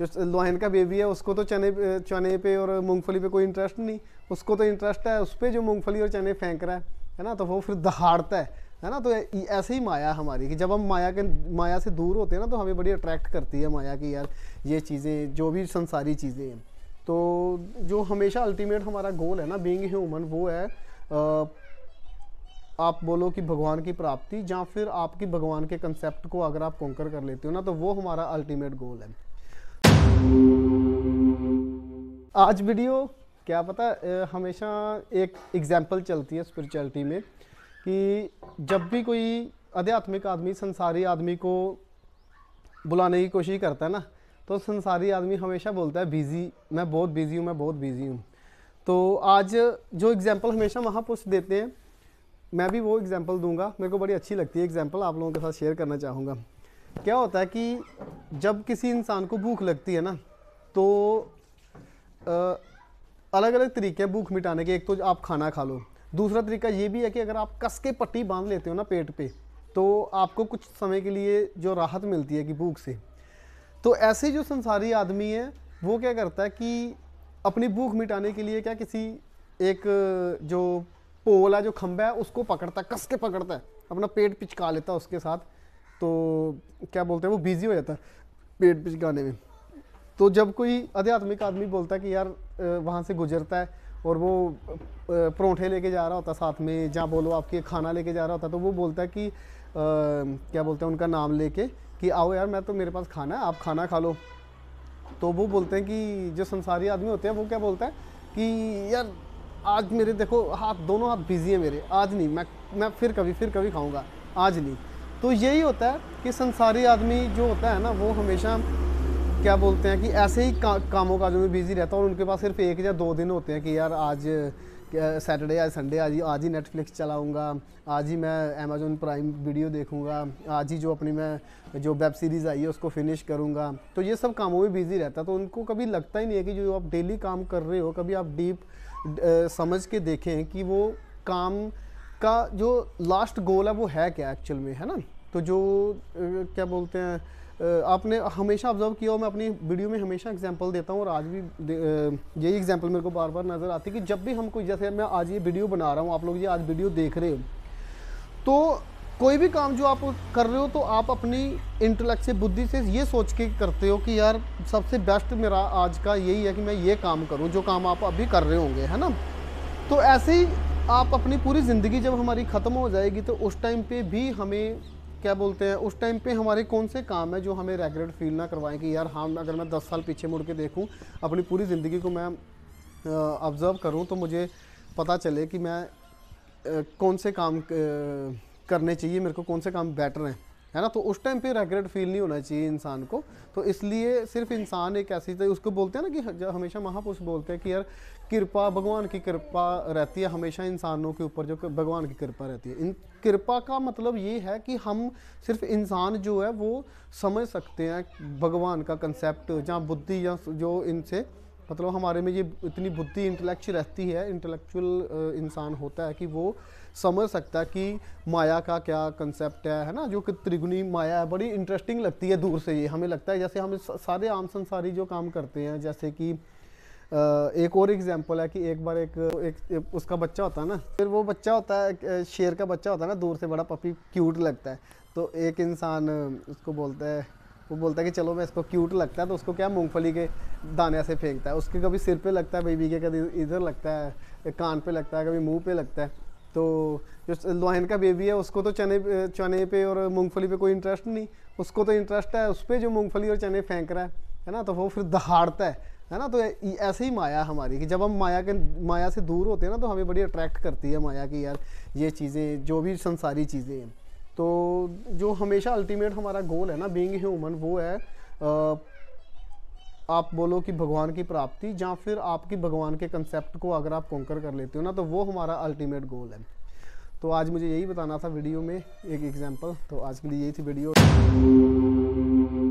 जो लोहन का बेबी है उसको तो चने चने पे और मूंगफली पे कोई इंटरेस्ट नहीं उसको तो इंटरेस्ट है उस पर जो मूंगफली और चने फेंक रहा है है ना तो वो फिर दहाड़ता है है ना तो ऐसे ही माया हमारी कि जब हम माया के माया से दूर होते हैं ना तो हमें बड़ी अट्रैक्ट करती है माया की यार ये चीज़ें जो भी संसारी चीज़ें हैं तो जो हमेशा अल्टीमेट हमारा गोल है ना बींग ह्यूमन वो है आप बोलो कि भगवान की प्राप्ति या फिर आपकी भगवान के कंसेप्ट को अगर आप कॉन्कर कर लेते हो ना तो वो हमारा अल्टीमेट गोल है आज वीडियो क्या पता हमेशा एक एग्जाम्पल चलती है स्पिरिचुअलिटी में कि जब भी कोई आध्यात्मिक आदमी संसारी आदमी को बुलाने की कोशिश करता है ना तो संसारी आदमी हमेशा बोलता है बिज़ी मैं बहुत बिज़ी हूँ मैं बहुत बिज़ी हूँ तो आज जो एग्ज़ाम्पल हमेशा महापुरुष देते हैं मैं भी वो एग्ज़ाम्पल दूंगा मेरे को बड़ी अच्छी लगती है एग्ज़ाम्पल आप लोगों के साथ शेयर करना चाहूँगा क्या होता है कि जब किसी इंसान को भूख लगती है ना तो आ, अलग अलग तरीके हैं भूख मिटाने के एक तो आप खाना खा लो दूसरा तरीका ये भी है कि अगर आप कस के पट्टी बांध लेते हो ना पेट पे तो आपको कुछ समय के लिए जो राहत मिलती है कि भूख से तो ऐसे जो संसारी आदमी है वो क्या करता है कि अपनी भूख मिटाने के लिए क्या किसी एक जो पोल है जो खंबा है उसको पकड़ता है कस के पकड़ता है अपना पेट पिचका लेता है उसके साथ तो क्या बोलते हैं वो बिजी हो जाता है पेट पे गाने में तो जब कोई आध्यात्मिक आदमी बोलता है कि यार वहाँ से गुजरता है और वो परोंठे लेके जा रहा होता साथ में जहाँ बोलो आपके खाना लेके जा रहा होता तो वो बोलता है कि आ, क्या बोलते हैं उनका नाम लेके कि आओ यार मैं तो मेरे पास खाना है आप खाना खा लो तो वो बोलते हैं कि जो संसारी आदमी होते हैं वो क्या बोलता है कि यार आज मेरे देखो हाथ दोनों हाथ बिजी है मेरे आज नहीं मैं मैं फिर कभी फिर कभी खाऊंगा आज नहीं तो यही होता है कि संसारी आदमी जो होता है ना वो हमेशा क्या बोलते हैं कि ऐसे ही का, कामों काजों में बिजी रहता है और उनके पास सिर्फ एक या दो दिन होते हैं कि यार आज सैटरडे आज संडे आज ही आज ही नेटफ्लिक्स चलाऊँगा आज ही मैं अमेजोन प्राइम वीडियो देखूँगा आज ही जो अपनी मैं जो वेब सीरीज़ आई है उसको फिनिश करूँगा तो ये सब कामों में बिज़ी रहता है तो उनको कभी लगता ही नहीं है कि जो आप डेली काम कर रहे हो कभी आप डीप समझ के देखें कि वो काम का जो लास्ट गोल है वो है क्या एक्चुअल में है ना तो जो क्या बोलते हैं आपने हमेशा ऑब्जर्व किया हो मैं अपनी वीडियो में हमेशा एग्जांपल देता हूँ और आज भी यही एग्जांपल मेरे को बार बार नज़र आती है कि जब भी हम कोई जैसे मैं आज ये वीडियो बना रहा हूँ आप लोग ये आज वीडियो देख रहे हो तो कोई भी काम जो आप कर रहे हो तो आप अपनी इंटलेक्ट से बुद्धि से ये सोच के करते हो कि यार सबसे बेस्ट मेरा आज का यही है कि मैं ये काम करूँ जो काम आप अभी कर रहे होंगे है ना तो ऐसे ही आप अपनी पूरी ज़िंदगी जब हमारी ख़त्म हो जाएगी तो उस टाइम पे भी हमें क्या बोलते हैं उस टाइम पे हमारे कौन से काम है जो हमें रेगुलर फील ना करवाएं कि यार हाँ अगर मैं दस साल पीछे मुड़ के देखूँ अपनी पूरी ज़िंदगी को मैं ऑब्ज़र्व करूँ तो मुझे पता चले कि मैं आ, कौन से काम करने चाहिए मेरे को कौन से काम बेटर हैं है ना तो उस टाइम पे रेग्रेट फील नहीं होना चाहिए इंसान को तो इसलिए सिर्फ इंसान एक ऐसी चीज़ उसको बोलते हैं ना कि हमेशा महापुरुष बोलते हैं कि यार कृपा भगवान की कृपा रहती है हमेशा इंसानों के ऊपर जो भगवान की कृपा रहती है इन कृपा का मतलब ये है कि हम सिर्फ इंसान जो है वो समझ सकते हैं भगवान का कंसेप्ट या बुद्धि या जो इनसे मतलब हमारे में ये इतनी बुद्धि इंटेलेक्च रहती है इंटेलेक्चुअल इंसान होता है कि वो समझ सकता है कि माया का क्या कंसेप्ट है है ना जो कि त्रिगुणी माया है बड़ी इंटरेस्टिंग लगती है दूर से ये हमें लगता है जैसे हम सारे आम संसारी जो काम करते हैं जैसे कि एक और एग्जांपल है कि एक बार एक, एक, एक उसका बच्चा होता है ना फिर वो बच्चा होता है शेर का बच्चा होता है ना दूर से बड़ा पपी क्यूट लगता है तो एक इंसान उसको बोलता है वो बोलता है कि चलो मैं इसको क्यूट लगता है तो उसको क्या मूंगफली के दाने से फेंकता है उसके कभी सिर पे लगता है बेबी के कभी इधर लगता है कान पे लगता है कभी मुंह पे लगता है तो जो लोहन का बेबी है उसको तो चने चने पे और मूंगफली पे कोई इंटरेस्ट नहीं उसको तो इंटरेस्ट है उस पर जो मूँगफली और चने फेंक रहा है है ना तो वो फिर दहाड़ता है है ना तो ऐसे ही माया हमारी कि जब हम माया के माया से दूर होते हैं ना तो हमें बड़ी अट्रैक्ट करती है माया कि यार ये चीज़ें जो भी संसारी चीज़ें हैं तो जो हमेशा अल्टीमेट हमारा गोल है ना बींग ह्यूमन वो है आ, आप बोलो कि भगवान की प्राप्ति या फिर आपकी भगवान के कंसेप्ट को अगर आप कंकर कर लेते हो ना तो वो हमारा अल्टीमेट गोल है तो आज मुझे यही बताना था वीडियो में एक एग्जांपल तो आज के लिए यही थी वीडियो